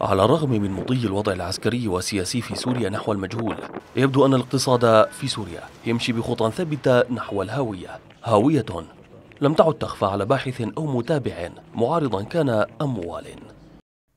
على الرغم من مضي الوضع العسكري والسياسي في سوريا نحو المجهول يبدو أن الاقتصاد في سوريا يمشي بخطى ثابتة نحو الهاوية هاوية لم تعد تخفى على باحث أو متابع معارضا كان أم موال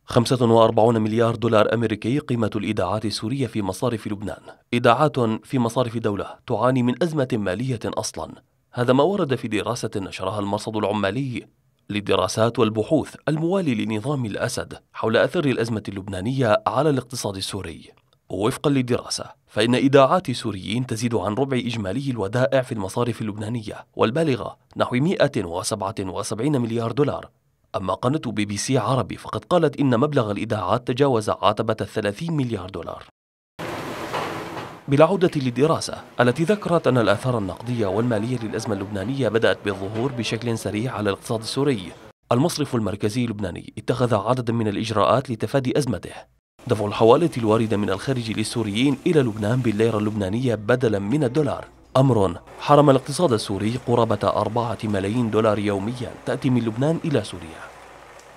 45 مليار دولار أمريكي قيمة الإيداعات السورية في مصارف لبنان إيداعات في مصارف دولة تعاني من أزمة مالية أصلا هذا ما ورد في دراسة نشرها المرصد العمالي للدراسات والبحوث الموالي لنظام الأسد حول أثر الأزمة اللبنانية على الاقتصاد السوري وفقا للدراسة فإن إيداعات السوريين تزيد عن ربع إجمالي الودائع في المصارف اللبنانية والبالغة نحو 177 مليار دولار أما قناة بي بي سي عربي فقد قالت إن مبلغ الإيداعات تجاوز عتبة 30 مليار دولار بالعودة للدراسة التي ذكرت أن الآثار النقدية والمالية للأزمة اللبنانية بدأت بالظهور بشكل سريع على الاقتصاد السوري المصرف المركزي اللبناني اتخذ عددا من الإجراءات لتفادي أزمته دفع الحوالة الواردة من الخارج للسوريين إلى لبنان بالليرة اللبنانية بدلا من الدولار أمر حرم الاقتصاد السوري قرابة أربعة ملايين دولار يوميا تأتي من لبنان إلى سوريا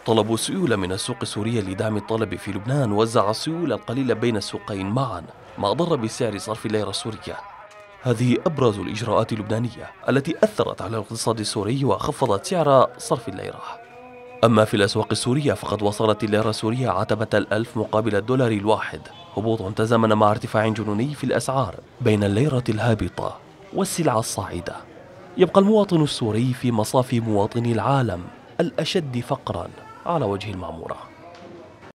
طلب السيولة من السوق السورية لدعم الطلب في لبنان وزع السيولة القليلة بين السوقين معا ما أضر بسعر صرف الليرة السورية هذه أبرز الإجراءات اللبنانية التي أثرت على الاقتصاد السوري وخفضت سعر صرف الليرة أما في الأسواق السورية فقد وصلت الليرة السورية عتبة الألف مقابل الدولار الواحد هبوط تزامن مع ارتفاع جنوني في الأسعار بين الليرة الهابطة والسلعة الصاعدة يبقى المواطن السوري في مصاف مواطني العالم الأشد فقرا على وجه المعمورة